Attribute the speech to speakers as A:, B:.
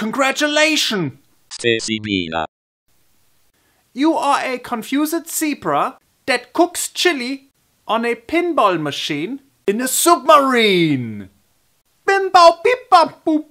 A: Congratulations! Stacy Bina.
B: You are a confused zebra that cooks chili on a pinball machine in a submarine. Bim bow, beep, bop, boop.